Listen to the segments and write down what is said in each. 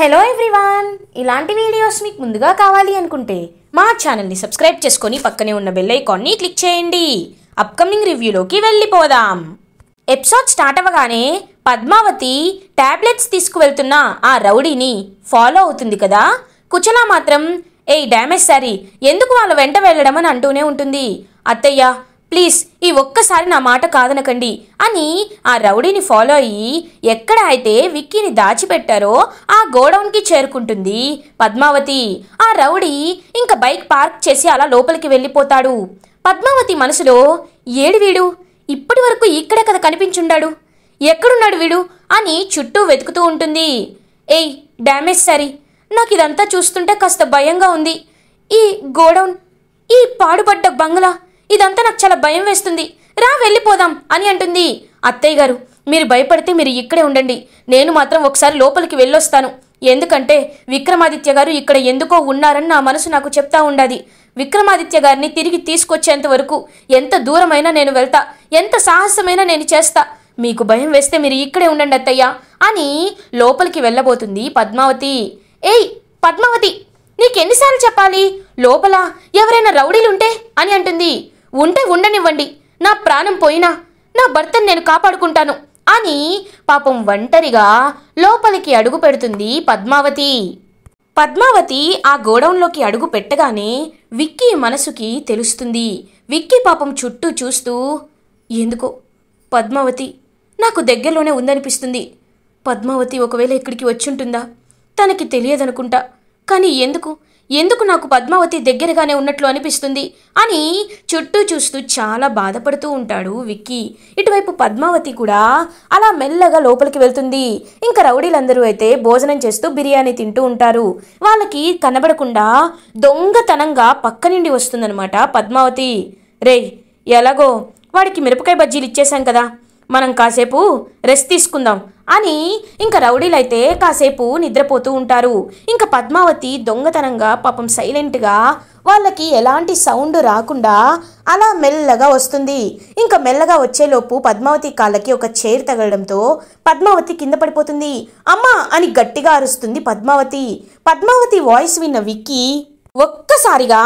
hello everyone ఇలాంటి videos మీకు ముందుగా కావాలి అనుకుంటే మా ఛానల్ని సబ్స్క్రైబ్ చేసుకొని పక్కనే ఉన్న బెల్ ఐకాన్ని క్లిక్ చేయండి అప్కమింగ్ రివ్యూలోకి వెళ్ళిపోదాం ఎపిసోడ్ స్టార్ట్ అవ్వగానే పద్మావతి ట్యాబ్లెట్స్ తీసుకువెళ్తున్న ఆ రౌడీని ఫాలో అవుతుంది కదా కుచలా మాత్రం ఏ డ్యామేజ్ సారీ ఎందుకు వాళ్ళ వెంట వెళ్ళడం అని అంటూనే ఉంటుంది అత్తయ్య ప్లీజ్ ఈ ఒక్కసారి నా మాట కాదనకండి అని ఆ రౌడీని ఫాలో అయ్యి ఎక్కడ అయితే విక్కీని దాచిపెట్టారో ఆ గోడౌన్కి చేరుకుంటుంది పద్మావతి ఆ రౌడీ ఇంకా బైక్ పార్క్ చేసి అలా లోపలికి వెళ్ళిపోతాడు పద్మావతి మనసులో ఏడు వీడు ఇప్పటి వరకు ఇక్కడే కదా కనిపించుండాడు ఎక్కడున్నాడు వీడు అని చుట్టూ వెతుకుతూ ఉంటుంది ఏయ్ డ్యామేజ్ సరీ నాకు ఇదంతా చూస్తుంటే కాస్త భయంగా ఉంది ఈ గోడౌన్ ఈ పాడుపడ్డ బంగ్లా ఇదంతా నాకు చాలా భయం వేస్తుంది రా వెళ్ళిపోదాం అని అంటుంది అత్తయ్య గారు మీరు భయపడితే మీరు ఇక్కడే ఉండండి నేను మాత్రం ఒకసారి లోపలికి వెళ్ళొస్తాను ఎందుకంటే విక్రమాదిత్య గారు ఇక్కడ ఎందుకో ఉన్నారని నా మనసు నాకు చెప్తా ఉండాది విక్రమాదిత్య గారిని తిరిగి తీసుకొచ్చేంత వరకు ఎంత దూరమైనా నేను వెళ్తా ఎంత సాహసమైనా నేను చేస్తా మీకు భయం వేస్తే మీరు ఇక్కడే ఉండండి అత్తయ్య అని లోపలికి వెళ్ళబోతుంది పద్మావతి ఏయ్ పద్మావతి నీకెన్నిసార్లు చెప్పాలి లోపల ఎవరైనా రౌడీలుంటే అని అంటుంది ఉంటే ఉండనివ్వండి నా ప్రాణం పోయినా నా భర్తను నేను కాపాడుకుంటాను అని పాపం ఒంటరిగా లోపలికి అడుగు పెడుతుంది పద్మావతి పద్మావతి ఆ గోడౌన్లోకి అడుగు పెట్టగానే విక్కీ మనసుకి తెలుస్తుంది విక్కీ పాపం చుట్టూ చూస్తూ ఎందుకో పద్మావతి నాకు దగ్గరలోనే ఉందనిపిస్తుంది పద్మావతి ఒకవేళ ఇక్కడికి వచ్చుంటుందా తనకి తెలియదనుకుంటా కానీ ఎందుకు ఎందుకు నాకు పద్మావతి దగ్గరగానే ఉన్నట్లు అనిపిస్తుంది అని చుట్టూ చూస్తూ చాలా బాధపడుతూ ఉంటాడు విక్కీ ఇటువైపు పద్మావతి కూడా అలా మెల్లగా లోపలికి వెళ్తుంది ఇంకా రౌడీలందరూ అయితే భోజనం చేస్తూ బిర్యానీ తింటూ ఉంటారు వాళ్ళకి కనబడకుండా దొంగతనంగా పక్క నుండి వస్తుందనమాట పద్మావతి రే ఎలాగో వాడికి మిరపకాయ బజ్జీలు ఇచ్చేశాం కదా మనం కాసేపు రెస్ట్ తీసుకుందాం అని ఇంకా రౌడీలైతే కాసేపు నిద్రపోతూ ఉంటారు ఇంకా పద్మావతి దొంగతనంగా పాపం సైలెంట్గా వాళ్ళకి ఎలాంటి సౌండ్ రాకుండా అలా మెల్లగా వస్తుంది ఇంకా మెల్లగా వచ్చేలోపు పద్మావతి కాళ్ళకి ఒక చైర్ తగలడంతో పద్మావతి కింద పడిపోతుంది అమ్మా అని గట్టిగా అరుస్తుంది పద్మావతి పద్మావతి వాయిస్ విన్న విక్కి ఒక్కసారిగా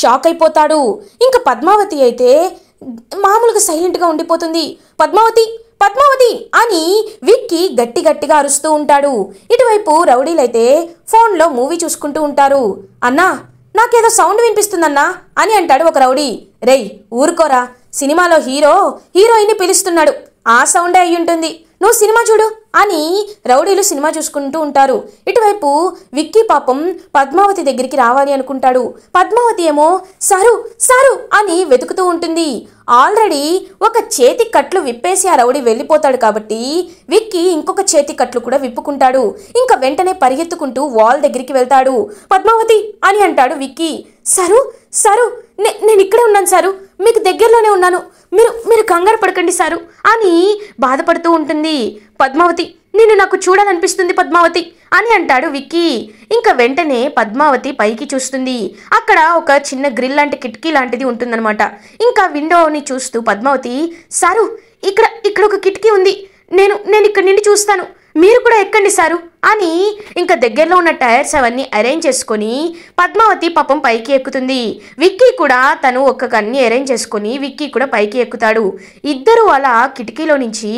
షాక్ అయిపోతాడు ఇంకా పద్మావతి అయితే మామూలుగా సైలెంట్గా ఉండిపోతుంది పద్మావతి పద్మావతి అని విక్కి గట్టి గట్టిగా అరుస్తూ ఉంటాడు ఇటువైపు రౌడీలైతే ఫోన్లో మూవీ చూసుకుంటూ ఉంటారు అన్నా నాకేదో సౌండ్ వినిపిస్తుందన్నా అని అంటాడు ఒక రౌడీ రేయ్ ఊరుకోరా సినిమాలో హీరో హీరోయిన్ని పిలుస్తున్నాడు ఆ సౌండే అయ్యుంటుంది నువ్వు సినిమా చూడు అని రౌడీలు సినిమా చూసుకుంటూ ఉంటారు ఇటువైపు విక్కీ పాపం పద్మావతి దగ్గరికి రావాలి అనుకుంటాడు పద్మావతి ఏమో సారు సారు అని వెతుకుతూ ఉంటుంది ఆల్రెడీ ఒక చేతి కట్లు విప్పేసి ఆ రౌడీ వెళ్ళిపోతాడు కాబట్టి విక్కీ ఇంకొక చేతి కట్లు కూడా విప్పుకుంటాడు ఇంకా వెంటనే పరిగెత్తుకుంటూ వాల్ దగ్గరికి వెళ్తాడు పద్మావతి అని అంటాడు విక్కీ సరు సరు నేను ఇక్కడే ఉన్నాను సారు మీకు దగ్గరలోనే ఉన్నాను మీరు మీరు కంగారు పడకండి సారు అని బాధపడుతూ ఉంటుంది పద్మావతి నిన్ను నాకు చూడాలనిపిస్తుంది పద్మావతి అని అంటాడు విక్కీ ఇంకా వెంటనే పద్మావతి పైకి చూస్తుంది అక్కడ ఒక చిన్న గ్రిల్ లాంటి కిటికీ లాంటిది ఉంటుందన్నమాట ఇంకా విండోని చూస్తూ పద్మావతి సారు ఇక్కడ ఇక్కడ ఒక కిటికీ ఉంది నేను నేను ఇక్కడ నిండి చూస్తాను మీరు కూడా ఎక్కండి సారు అని ఇంకా దగ్గరలో ఉన్న టైర్స్ అవన్నీ అరేంజ్ చేసుకొని పద్మావతి పాపం పైకి ఎక్కుతుంది విక్కీ కూడా తను ఒక్క కన్ని అరేంజ్ చేసుకొని విక్కీ కూడా పైకి ఎక్కుతాడు ఇద్దరు అలా కిటికీలో నుంచి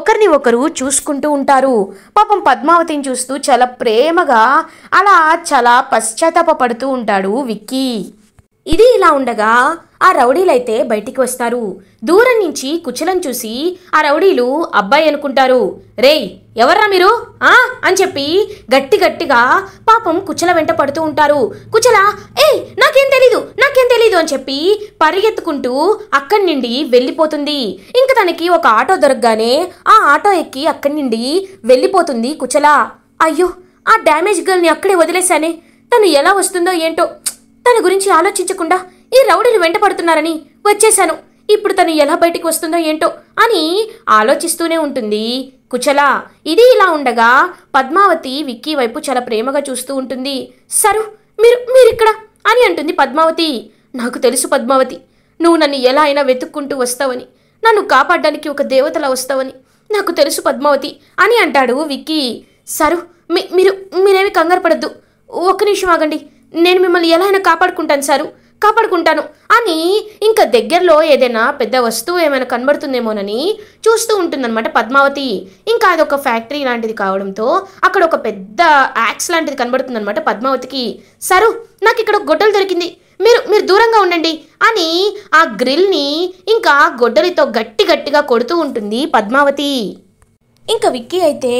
ఒకరిని ఒకరు చూసుకుంటూ ఉంటారు పాపం పద్మావతిని చూస్తూ చాలా ప్రేమగా అలా చాలా పశ్చాత్తాపడుతూ ఉంటాడు విక్కీ ఇది ఇలా ఉండగా ఆ రౌడీలైతే బయటికి వస్తారు దూరం నుంచి కుచలం చూసి ఆ రౌడీలు అబ్బాయి అనుకుంటారు రేయ్ ఎవర్రా మీరు ఆ అని చెప్పి గట్టి గట్టిగా పాపం కుచల వెంట పడుతూ ఉంటారు కుచల ఏ నాకేం తెలీదు నాకేం తెలీదు అని చెప్పి పరిగెత్తుకుంటూ అక్కడి నుండి వెళ్ళిపోతుంది ఇంక తనకి ఒక ఆటో దొరకగానే ఆ ఆటో ఎక్కి అక్కడి నుండి వెళ్ళిపోతుంది కుచల అయ్యో ఆ డ్యామేజ్ గర్ల్ని అక్కడే వదిలేశానే తను ఎలా వస్తుందో ఏంటో తన గురించి ఆలోచించకుండా ఈ రౌడీలు వెంట పడుతున్నారని వచ్చేశాను ఇప్పుడు తను ఎలా బయటికి వస్తుందో ఏంటో అని ఆలోచిస్తూనే ఉంటుంది కుచల ఇది ఇలా ఉండగా పద్మావతి విక్కీ వైపు చాలా ప్రేమగా చూస్తూ ఉంటుంది సరు మీరు మీరిక్కడ అని అంటుంది పద్మావతి నాకు తెలుసు పద్మావతి నువ్వు నన్ను ఎలా అయినా వెతుక్కుంటూ వస్తావని నన్ను కాపాడడానికి ఒక దేవతలా వస్తావని నాకు తెలుసు పద్మావతి అని అంటాడు విక్కీ సరు మీ మీరు మీరేమి కంగారు పడద్దు ఒక్క నిమిషం ఆగండి నేను మిమ్మల్ని ఎలా అయినా కాపాడుకుంటాను సారు కాపాడుకుంటాను అని ఇంకా దగ్గరలో ఏదైనా పెద్ద వస్తువు ఏమైనా కనబడుతుందేమోనని చూస్తూ ఉంటుందన్నమాట పద్మావతి ఇంకా అదొక ఫ్యాక్టరీ లాంటిది కావడంతో అక్కడ ఒక పెద్ద యాక్స్ లాంటిది కనబడుతుందన్నమాట పద్మావతికి సరు నాకు ఇక్కడ గొడ్డలు దొరికింది మీరు మీరు దూరంగా ఉండండి అని ఆ గ్రిల్ని ఇంకా గొడ్డలితో గట్టి గట్టిగా కొడుతూ ఉంటుంది పద్మావతి ఇంకా విక్కీ అయితే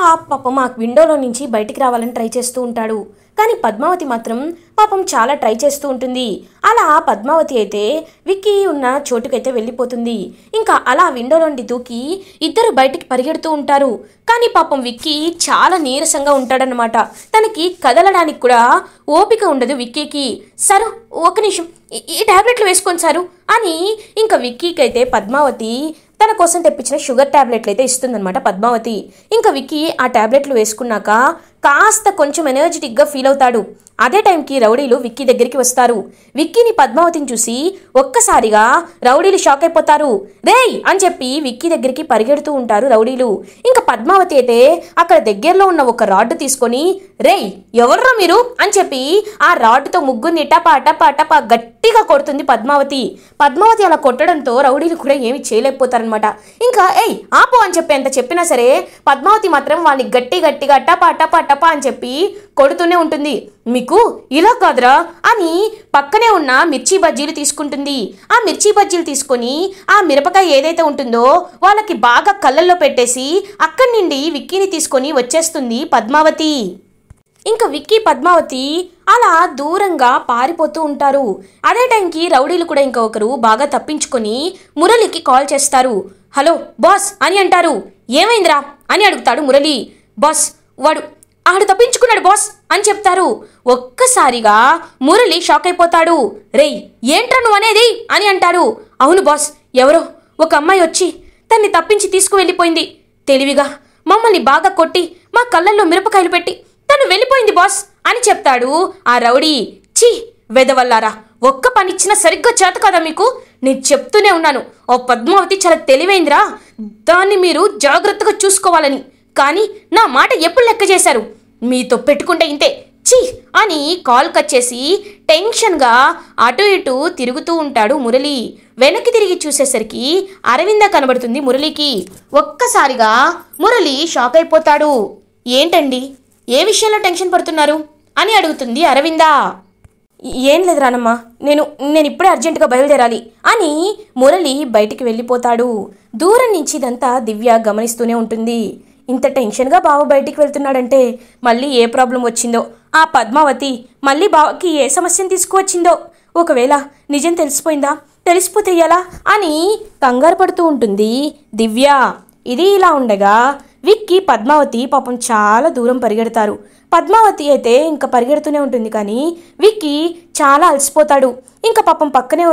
ఆ పాపం ఆ విండోలో నుంచి బయటికి రావాలని ట్రై చేస్తూ ఉంటాడు కానీ పద్మావతి మాత్రం పాపం చాలా ట్రై చేస్తూ ఉంటుంది అలా ఆ పద్మావతి అయితే విక్కీ ఉన్న చోటుకైతే వెళ్ళిపోతుంది ఇంకా అలా విండో నుండి దూకి ఇద్దరు బయటికి పరిగెడుతూ ఉంటారు కానీ పాపం విక్కీ చాలా నీరసంగా ఉంటాడనమాట తనకి కదలడానికి కూడా ఓపిక ఉండదు విక్కీకి సరు ఒక నిమిషం ఈ ట్యాబ్లెట్లు వేసుకొని సారు అని ఇంకా విక్కీకి అయితే పద్మావతి తన కోసం తెప్పించిన షుగర్ ట్యాబ్లెట్లు అయితే ఇస్తుందనమాట పద్మావతి ఇంకా విక్కీ ఆ ట్యాబ్లెట్లు వేసుకున్నాక కాస్త కొంచెం ఎనర్జెటిక్గా ఫీల్ అవుతాడు అదే టైంకి రౌడీలు విక్కీ దగ్గరికి వస్తారు విక్కీని పద్మావతిని చూసి ఒక్కసారిగా రౌడీలు షాక్ అయిపోతారు రేయ్ అని చెప్పి విక్కీ దగ్గరికి పరిగెడుతూ ఉంటారు రౌడీలు ఇంకా పద్మావతి అయితే అక్కడ దగ్గరలో ఉన్న ఒక రాడ్డు తీసుకొని రేయ్ ఎవర్రా మీరు అని చెప్పి ఆ రాడ్డుతో ముగ్గురిని టపా టపా టపా గట్టిగా కొడుతుంది పద్మావతి పద్మావతి అలా కొట్టడంతో రౌడీలు కూడా ఏమి చేయలేకపోతారనమాట ఇంకా ఏయ్ ఆపు అని చెప్పి ఎంత చెప్పినా సరే పద్మావతి మాత్రం వాళ్ళని గట్టి గట్టిగా టపా టపా పటప అని చెప్పి కొడుతూనే ఉంటుంది మీకు ఇలా కాదురా అని పక్కనే ఉన్న మిర్చి బజ్జీలు తీసుకుంటుంది ఆ మిర్చి బజ్జీలు తీసుకొని ఆ మిరపకాయ ఏదైతే ఉంటుందో వాళ్ళకి బాగా కళ్ళల్లో పెట్టేసి అక్కడి నుండి విక్కీని తీసుకొని వచ్చేస్తుంది పద్మావతి ఇంకా విక్కీ పద్మావతి అలా దూరంగా పారిపోతూ ఉంటారు అదే టైంకి రౌడీలు కూడా ఇంకొకరు బాగా తప్పించుకొని మురళికి కాల్ చేస్తారు హలో బాస్ అని అంటారు ఏమైందిరా అని అడుగుతాడు మురళి బాస్ వాడు ఆడు తప్పించుకున్నాడు బాస్ అని చెప్తారు ఒక్కసారిగా మురళి షాక్ అయిపోతాడు రేయ్ ఏంట్రా నువ్వు అనేది అని అంటారు అవును బాస్ ఎవరో ఒక అమ్మాయి వచ్చి తన్ని తప్పించి తీసుకువెళ్ళిపోయింది తెలివిగా మమ్మల్ని బాగా కొట్టి మా కళ్ళల్లో మిరపకాయలు పెట్టి తను వెళ్ళిపోయింది బాస్ అని చెప్తాడు ఆ రౌడీ చీ వెదవల్లారా ఒక్క పనిచ్చినా సరిగ్గా చేత కదా మీకు నేను చెప్తూనే ఉన్నాను ఓ పద్మావతి చాలా తెలివైందిరా దాన్ని మీరు జాగ్రత్తగా చూసుకోవాలని కానీ నా మాట ఎప్పుడు లెక్క చేశారు మీతో పెట్టుకుంటే ఇంతే చీ అని కాల్ కట్ చేసి టెన్షన్గా అటు ఇటు తిరుగుతూ ఉంటాడు మురళి వెనక్కి తిరిగి చూసేసరికి అరవింద కనబడుతుంది మురళికి ఒక్కసారిగా మురళి షాక్ అయిపోతాడు ఏంటండి ఏ విషయంలో టెన్షన్ పడుతున్నారు అని అడుగుతుంది అరవింద ఏం లేదు రానమ్మ నేను నేను ఇప్పుడే అర్జెంటుగా బయలుదేరాలి అని మురళి బయటికి వెళ్ళిపోతాడు దూరం నుంచి ఇదంతా దివ్య గమనిస్తూనే ఉంటుంది ఇంత టెన్షన్గా బావ బయటికి వెళ్తున్నాడంటే మళ్ళీ ఏ ప్రాబ్లం వచ్చిందో ఆ పద్మావతి మళ్ళీ బావకి ఏ సమస్యను తీసుకువచ్చిందో ఒకవేళ నిజం తెలిసిపోయిందా తెలిసిపోతే ఎలా అని కంగారు పడుతూ ఉంటుంది దివ్య ఇది ఇలా ఉండగా విక్కి పద్మావతి పాపం చాలా దూరం పరిగెడతారు పద్మావతి అయితే ఇంకా పరిగెడుతూనే ఉంటుంది కానీ విక్కి చాలా అలసిపోతాడు ఇంకా పాపం పక్కనే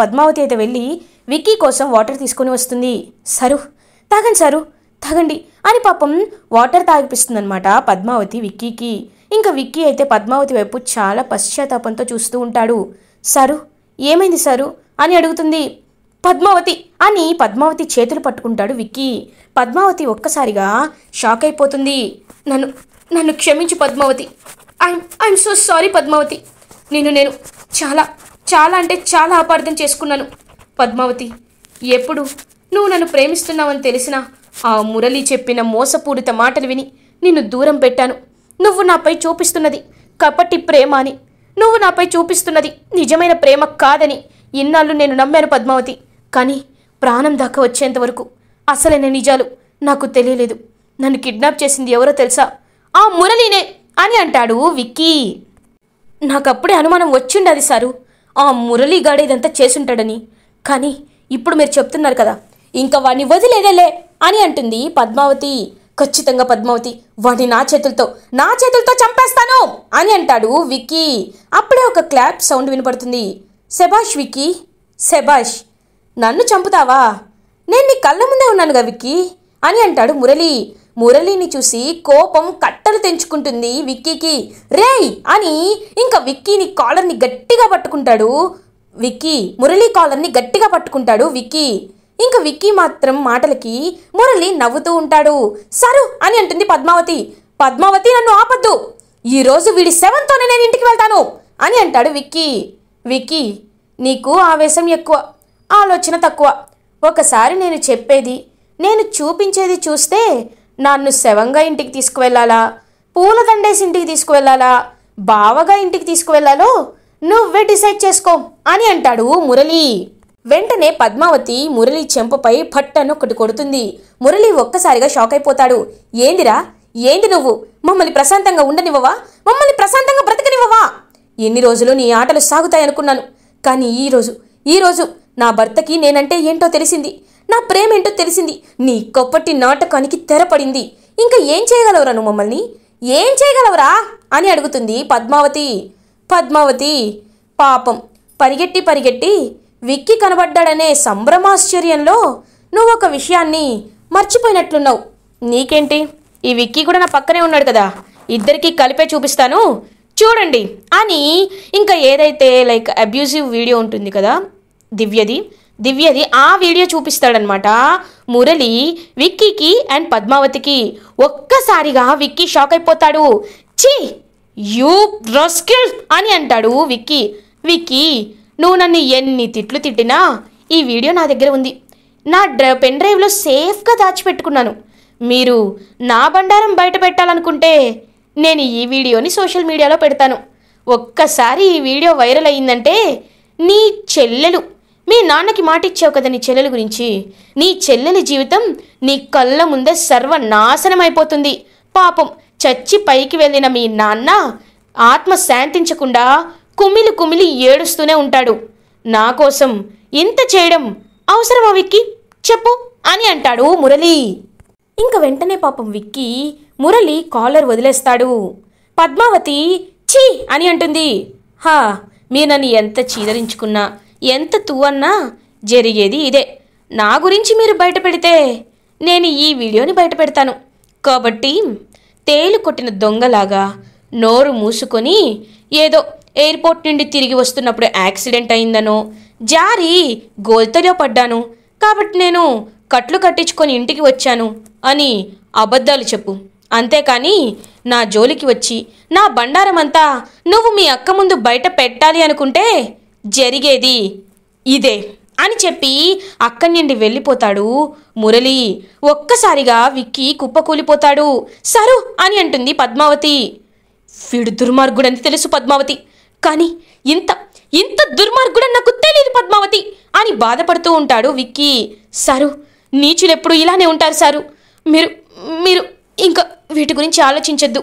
పద్మావతి అయితే వెళ్ళి విక్కీ కోసం వాటర్ తీసుకొని వస్తుంది సరు తాగండి సరు తాగండి అని పాపం వాటర్ తాగిపిస్తుందనమాట పద్మావతి విక్కీకి ఇంకా విక్కీ అయితే పద్మావతి వైపు చాలా పశ్చాత్తాపంతో చూస్తూ ఉంటాడు సారు ఏమైంది సారు అని అడుగుతుంది పద్మావతి అని పద్మావతి చేతులు పట్టుకుంటాడు విక్కీ పద్మావతి ఒక్కసారిగా షాక్ అయిపోతుంది నన్ను నన్ను క్షమించు Padmavati I'm I'm so sorry Padmavati నేను నేను చాలా చాలా అంటే చాలా అపార్థం చేసుకున్నాను పద్మావతి ఎప్పుడు నువ్వు నన్ను ప్రేమిస్తున్నావని తెలిసినా ఆ మురళి చెప్పిన మోసపూరిత మాటలు విని నిన్ను దూరం పెట్టాను నువ్వు నాపై చూపిస్తున్నది కపటి ప్రేమ అని నువ్వు నాపై చూపిస్తున్నది నిజమైన ప్రేమ కాదని ఇన్నాళ్ళు నేను నమ్మాను పద్మావతి కానీ ప్రాణం దాకా వచ్చేంత వరకు అసలైన నిజాలు నాకు తెలియలేదు నన్ను కిడ్నాప్ చేసింది ఎవరో తెలుసా ఆ మురళినే అని అంటాడు విక్కీ నాకప్పుడే అనుమానం వచ్చిండది సారు ఆ మురళి చేసుంటాడని కానీ ఇప్పుడు మీరు చెప్తున్నారు కదా ఇంకా వాడిని వదిలేదేలే అని అంటుంది పద్మావతి ఖచ్చితంగా పద్మావతి వాడిని నా చేతులతో నా చేతులతో చంపేస్తాను అని అంటాడు విక్కీ అప్పుడే ఒక క్లాప్ సౌండ్ వినపడుతుంది శభాష్ విక్కీ శభాష్ నన్ను చంపుతావా నేను నీ కళ్ళ ముందే ఉన్నానుగా విక్కీ అని అంటాడు మురళి మురళిని చూసి కోపం కట్టలు తెంచుకుంటుంది విక్కీకి రేయ్ అని ఇంకా విక్కీని కాలర్ని గట్టిగా పట్టుకుంటాడు విక్కీ మురళి కాలర్ని గట్టిగా పట్టుకుంటాడు విక్కీ ఇంక విక్కీ మాత్రం మాటలకి మురళి నవ్వుతూ ఉంటాడు సరు అని అంటుంది పద్మావతి పద్మావతి నన్ను ఆపద్దు ఈరోజు వీడి సెవెన్తోనే నేను ఇంటికి వెళ్తాను అని అంటాడు విక్కీ విక్కీ నీకు ఆవేశం ఎక్కువ ఆలోచన తక్కువ ఒకసారి నేను చెప్పేది నేను చూపించేది చూస్తే నన్ను శవంగా ఇంటికి తీసుకువెళ్ళాలా పూలదండేసి ఇంటికి తీసుకువెళ్ళాలా బావగా ఇంటికి తీసుకువెళ్ళాలో నువ్వే డిసైడ్ చేసుకో అని అంటాడు మురళి వెంటనే పద్మావతి మురళి చెంపపై పట్టను ఒకటి కొడుతుంది మురళి ఒక్కసారిగా షాక్ అయిపోతాడు ఏందిరా ఏంది నువ్వు మమ్మల్ని ప్రశాంతంగా ఉండనివ్వవా మమ్మల్ని ప్రశాంతంగా బ్రతకనివ్వవా ఎన్ని రోజులు నీ ఆటలు సాగుతాయనుకున్నాను కానీ ఈరోజు ఈరోజు నా భర్తకి నేనంటే ఏంటో తెలిసింది నా ప్రేమ ఏంటో తెలిసింది నీ కొప్పటి నాటకానికి తెరపడింది ఇంకా ఏం చేయగలవరా నువ్వు మమ్మల్ని ఏం చేయగలవరా అని అడుగుతుంది పద్మావతి పద్మావతి పాపం పరిగెట్టి పరిగెట్టి విక్కి కనబడ్డాడనే సంభ్రమాశ్చర్యంలో నువ్వు ఒక విషయాన్ని మర్చిపోయినట్లున్నావు నీకేంటి ఈ విక్కీ కూడా నా పక్కనే ఉన్నాడు కదా ఇద్దరికీ కలిపే చూపిస్తాను చూడండి అని ఇంకా ఏదైతే లైక్ అబ్యూజివ్ వీడియో ఉంటుంది కదా దివ్యది దివ్యది ఆ వీడియో చూపిస్తాడనమాట మురళి విక్కీకి అండ్ పద్మావతికి ఒక్కసారిగా విక్కీ షాక్ అయిపోతాడు చీ యూ రస్కిల్ అని అంటాడు విక్కీ విక్కీ నువ్వు నన్ను ఎన్ని తిట్లు తిట్టినా ఈ వీడియో నా దగ్గర ఉంది నా డ్ర పెన్ డ్రైవ్లో సేఫ్గా దాచిపెట్టుకున్నాను మీరు నా బండారం బయట పెట్టాలనుకుంటే నేను ఈ వీడియోని సోషల్ మీడియాలో పెడతాను ఒక్కసారి ఈ వీడియో వైరల్ అయ్యిందంటే నీ చెల్లెలు మీ నాన్నకి మాట ఇచ్చావు కదా నీ చెల్లెల గురించి నీ చెల్లెలి జీవితం నీ కళ్ళ ముందే సర్వనాశనం అయిపోతుంది పాపం చచ్చి పైకి వెళ్ళిన మీ నాన్న ఆత్మ శాంతించకుండా కుమిలి కుమిలి ఏడుస్తూనే ఉంటాడు నా కోసం ఇంత చేయడం అవసరమా విక్కి చెప్పు అని అంటాడు మురళి ఇంక వెంటనే పాపం విక్కి మురళి కాలర్ వదిలేస్తాడు పద్మావతి ఛీ అని అంటుంది హా మీరు నన్ను ఎంత చీదరించుకున్నా ఎంత తూవన్నా జరిగేది ఇదే నా గురించి మీరు బయట పెడితే నేను ఈ వీడియోని బయట పెడతాను కాబట్టి తేలు కొట్టిన దొంగలాగా నోరు మూసుకొని ఏదో ఎయిర్పోర్ట్ నుండి తిరిగి వస్తున్నప్పుడు యాక్సిడెంట్ అయిందనో జారి గోల్తలో పడ్డాను కాబట్టి నేను కట్లు కట్టించుకొని ఇంటికి వచ్చాను అని అబద్ధాలు చెప్పు అంతేకాని నా జోలికి వచ్చి నా బండారమంతా నువ్వు మీ అక్క ముందు బయట పెట్టాలి అనుకుంటే జరిగేది ఇదే అని చెప్పి అక్కడి నుండి వెళ్ళిపోతాడు మురళి ఒక్కసారిగా విక్కి కుప్పకూలిపోతాడు సరు అని అంటుంది పద్మావతి దుర్మార్గుడు దుర్మార్గుడని తెలుసు పద్మావతి కానీ ఇంత ఇంత దుర్మార్గుడ నాకు తెలియదు పద్మావతి అని బాధపడుతూ ఉంటాడు విక్కీ సారు ఎప్పుడు ఇలానే ఉంటారు సారు మీరు మీరు ఇంకా వీటి గురించి ఆలోచించొద్దు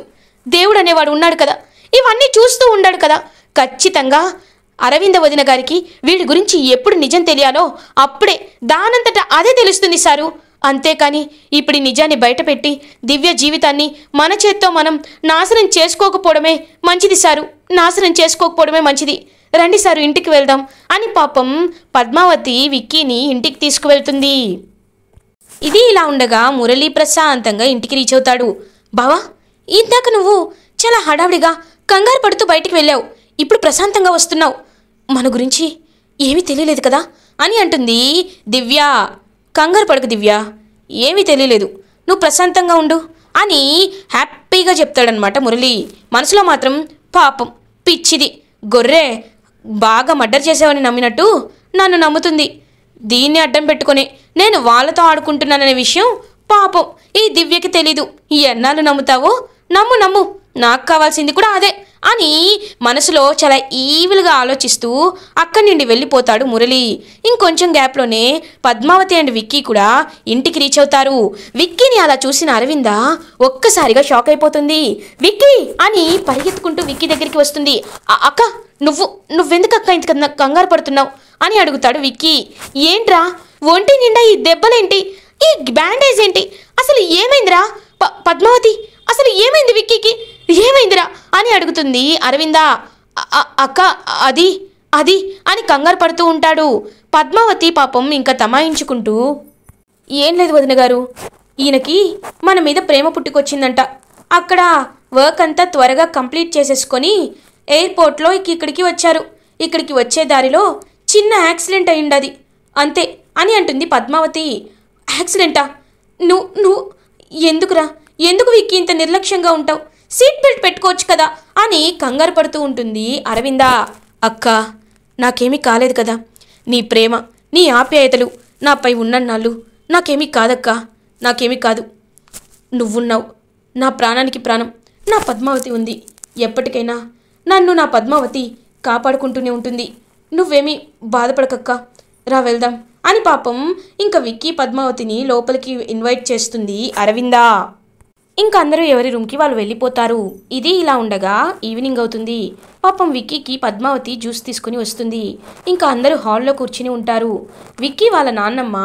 దేవుడు అనేవాడు ఉన్నాడు కదా ఇవన్నీ చూస్తూ ఉన్నాడు కదా ఖచ్చితంగా అరవింద వదిన గారికి వీడి గురించి ఎప్పుడు నిజం తెలియాలో అప్పుడే దానంతట అదే తెలుస్తుంది సారు అంతేకాని ఇప్పుడు నిజాన్ని బయటపెట్టి దివ్య జీవితాన్ని మన చేత్తో మనం నాశనం చేసుకోకపోవడమే మంచిది సారు నాశనం చేసుకోకపోవడమే మంచిది రండి సారు ఇంటికి వెళ్దాం అని పాపం పద్మావతి విక్కీని ఇంటికి తీసుకువెళ్తుంది ఇది ఇలా ఉండగా మురళీ ప్రశాంతంగా ఇంటికి రీచ్ అవుతాడు బావా ఇందాక నువ్వు చాలా హడావిడిగా కంగారు పడుతూ బయటికి వెళ్ళావు ఇప్పుడు ప్రశాంతంగా వస్తున్నావు మన గురించి ఏమీ తెలియలేదు కదా అని అంటుంది దివ్య కంగారు పడకు దివ్య ఏమీ తెలియలేదు నువ్వు ప్రశాంతంగా ఉండు అని హ్యాపీగా చెప్తాడనమాట మురళి మనసులో మాత్రం పాపం పిచ్చిది గొర్రె బాగా మర్డర్ చేసావని నమ్మినట్టు నన్ను నమ్ముతుంది దీన్ని అడ్డం పెట్టుకుని నేను వాళ్ళతో ఆడుకుంటున్నాననే విషయం పాపం ఈ దివ్యకి తెలీదు ఎన్నాళ్ళు నమ్ముతావో నమ్ము నమ్ము నాకు కావాల్సింది కూడా అదే అని మనసులో చాలా ఈవిల్గా ఆలోచిస్తూ అక్కడి నుండి వెళ్ళిపోతాడు మురళి ఇంకొంచెం గ్యాప్లోనే పద్మావతి అండ్ విక్కీ కూడా ఇంటికి రీచ్ అవుతారు విక్కీని అలా చూసిన అరవింద ఒక్కసారిగా షాక్ అయిపోతుంది విక్కీ అని పరిగెత్తుకుంటూ విక్కీ దగ్గరికి వస్తుంది అక్క నువ్వు నువ్వెందుకు అక్క ఇంత కంగారు పడుతున్నావు అని అడుగుతాడు విక్కీ ఏంట్రా ఒంటి నిండా ఈ దెబ్బలేంటి ఈ బ్యాండేజ్ ఏంటి అసలు ఏమైందిరా పద్మావతి అసలు ఏమైంది విక్కీకి ఏమైందిరా అని అడుగుతుంది అరవింద అక్క అది అది అని కంగారు పడుతూ ఉంటాడు పద్మావతి పాపం ఇంకా తమాయించుకుంటూ ఏం లేదు వదిన గారు ఈయనకి మన మీద ప్రేమ పుట్టుకొచ్చిందంట అక్కడ వర్క్ అంతా త్వరగా కంప్లీట్ చేసేసుకొని ఎయిర్పోర్ట్లో ఇక్కడికి వచ్చారు ఇక్కడికి వచ్చే దారిలో చిన్న యాక్సిడెంట్ అయ్యిండది అంతే అని అంటుంది పద్మావతి యాక్సిడెంటా నువ్వు నువ్వు ఎందుకురా ఎందుకు వీక్కి ఇంత నిర్లక్ష్యంగా ఉంటావు సీట్ బెల్ట్ పెట్టుకోవచ్చు కదా అని కంగారు పడుతూ ఉంటుంది అరవిందా అక్క నాకేమీ కాలేదు కదా నీ ప్రేమ నీ ఆప్యాయతలు నాపై ఉన్నన్నాళ్ళు నాకేమీ కాదక్క నాకేమీ కాదు నువ్వున్నావు నా ప్రాణానికి ప్రాణం నా పద్మావతి ఉంది ఎప్పటికైనా నన్ను నా పద్మావతి కాపాడుకుంటూనే ఉంటుంది నువ్వేమీ బాధపడకక్క రా వెళ్దాం అని పాపం ఇంకా విక్కీ పద్మావతిని లోపలికి ఇన్వైట్ చేస్తుంది అరవిందా ఇంకా అందరూ ఎవరి రూమ్కి వాళ్ళు వెళ్ళిపోతారు ఇది ఇలా ఉండగా ఈవినింగ్ అవుతుంది పాపం విక్కీకి పద్మావతి జ్యూస్ తీసుకుని వస్తుంది ఇంకా అందరూ హాల్లో కూర్చుని ఉంటారు విక్కీ వాళ్ళ నాన్నమ్మ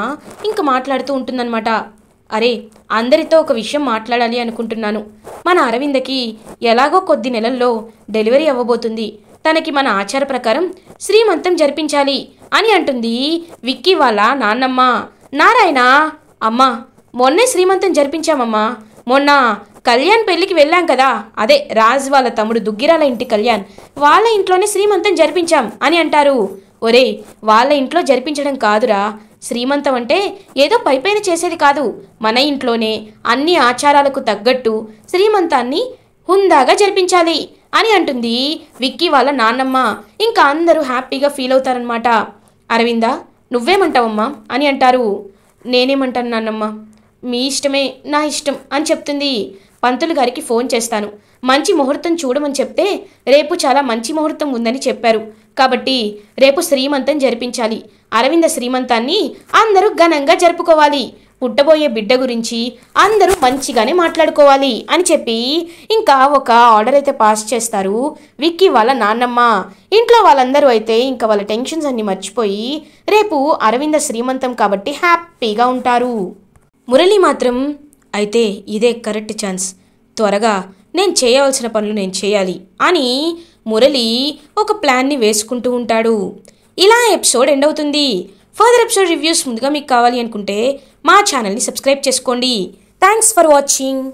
ఇంకా మాట్లాడుతూ ఉంటుందన్నమాట అరే అందరితో ఒక విషయం మాట్లాడాలి అనుకుంటున్నాను మన అరవిందకి ఎలాగో కొద్ది నెలల్లో డెలివరీ అవ్వబోతుంది తనకి మన ఆచార ప్రకారం శ్రీమంతం జరిపించాలి అని అంటుంది విక్కీ వాళ్ళ నాన్నమ్మ నారాయణ అమ్మ మొన్నే శ్రీమంతం జరిపించామమ్మా మొన్న కళ్యాణ్ పెళ్ళికి వెళ్ళాం కదా అదే రాజు వాళ్ళ తమ్ముడు దుగ్గిరాల ఇంటి కళ్యాణ్ వాళ్ళ ఇంట్లోనే శ్రీమంతం జరిపించాం అని అంటారు ఒరే వాళ్ళ ఇంట్లో జరిపించడం కాదురా శ్రీమంతం అంటే ఏదో పైపైన చేసేది కాదు మన ఇంట్లోనే అన్ని ఆచారాలకు తగ్గట్టు శ్రీమంతాన్ని హుందాగా జరిపించాలి అని అంటుంది విక్కీ వాళ్ళ నాన్నమ్మ ఇంకా అందరూ హ్యాపీగా ఫీల్ అవుతారనమాట అరవిందా నువ్వేమంటావమ్మా అని అంటారు నేనేమంటాను నాన్నమ్మ మీ ఇష్టమే నా ఇష్టం అని చెప్తుంది పంతులు గారికి ఫోన్ చేస్తాను మంచి ముహూర్తం చూడమని చెప్తే రేపు చాలా మంచి ముహూర్తం ఉందని చెప్పారు కాబట్టి రేపు శ్రీమంతం జరిపించాలి అరవింద శ్రీమంతాన్ని అందరూ ఘనంగా జరుపుకోవాలి పుట్టబోయే బిడ్డ గురించి అందరూ మంచిగానే మాట్లాడుకోవాలి అని చెప్పి ఇంకా ఒక ఆర్డర్ అయితే పాస్ చేస్తారు విక్కీ వాళ్ళ నాన్నమ్మ ఇంట్లో వాళ్ళందరూ అయితే ఇంకా వాళ్ళ టెన్షన్స్ అన్నీ మర్చిపోయి రేపు అరవింద శ్రీమంతం కాబట్టి హ్యాపీగా ఉంటారు మురళి మాత్రం అయితే ఇదే కరెక్ట్ ఛాన్స్ త్వరగా నేను చేయవలసిన పనులు నేను చేయాలి అని మురళి ఒక ప్లాన్ని వేసుకుంటూ ఉంటాడు ఇలా ఎపిసోడ్ ఎండ్ అవుతుంది ఫర్దర్ ఎపిసోడ్ రివ్యూస్ ముందుగా మీకు కావాలి అనుకుంటే మా ఛానల్ని సబ్స్క్రైబ్ చేసుకోండి థ్యాంక్స్ ఫర్ వాచింగ్